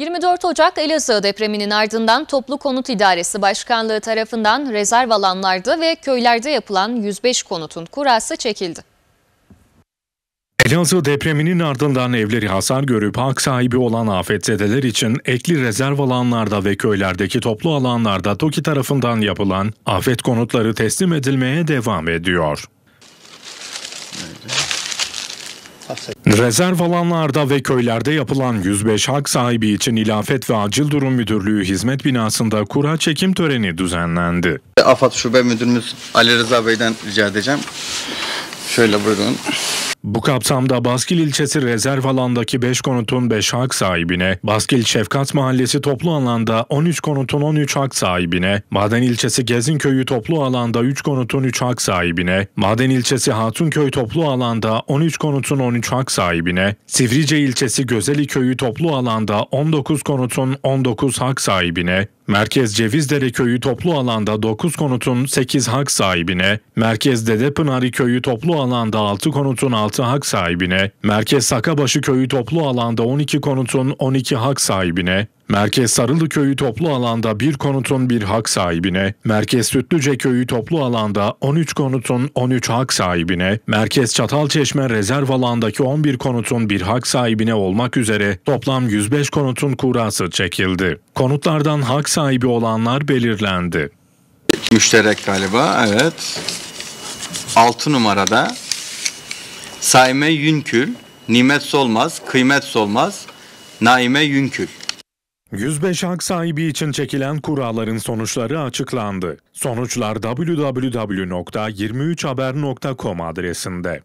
24 Ocak Elazığ depreminin ardından Toplu Konut İdaresi Başkanlığı tarafından rezerv alanlarda ve köylerde yapılan 105 konutun kurası çekildi. Elazığ depreminin ardından evleri hasar görüp hak sahibi olan afetzedeler için ekli rezerv alanlarda ve köylerdeki toplu alanlarda TOKİ tarafından yapılan afet konutları teslim edilmeye devam ediyor. Rezerv alanlarda ve köylerde yapılan 105 hak sahibi için İlafet ve Acil Durum Müdürlüğü Hizmet Binası'nda kura çekim töreni düzenlendi. AFAD Şube Müdürümüz Ali Rıza Bey'den rica edeceğim. Şöyle buyurun. Bu kapsamda Baskil ilçesi rezerv alandaki 5 konutun 5 hak sahibine, Baskil Şefkat Mahallesi toplu alanda 13 konutun 13 hak sahibine, Maden ilçesi Gezin Köyü toplu alanda 3 konutun 3 hak sahibine, Maden ilçesi Hatunköy toplu alanda 13 konutun 13 hak sahibine, Sivrice ilçesi Gözeli Köyü toplu alanda 19 konutun 19 hak sahibine, Merkez Cevizdere Köyü toplu alanda 9 konutun 8 hak sahibine, Merkez Dedepınarı Köyü toplu alanda 6 konutun 6 hak sahibine, Merkez Sakabaşı Köyü toplu alanda 12 konutun 12 hak sahibine, Merkez Sarılı Köyü toplu alanda bir konutun bir hak sahibine, Merkez Sütlüce Köyü toplu alanda 13 konutun 13 hak sahibine, Merkez Çatalçeşme Rezerv alandaki 11 konutun bir hak sahibine olmak üzere toplam 105 konutun kurası çekildi. Konutlardan hak sahibi olanlar belirlendi. Müşterek galiba evet. 6 numarada Saime Yünkül, Nimet Solmaz, Kıymet Solmaz, Naime Yünkül. 105 hak sahibi için çekilen kuralların sonuçları açıklandı. Sonuçlar www.23haber.com adresinde.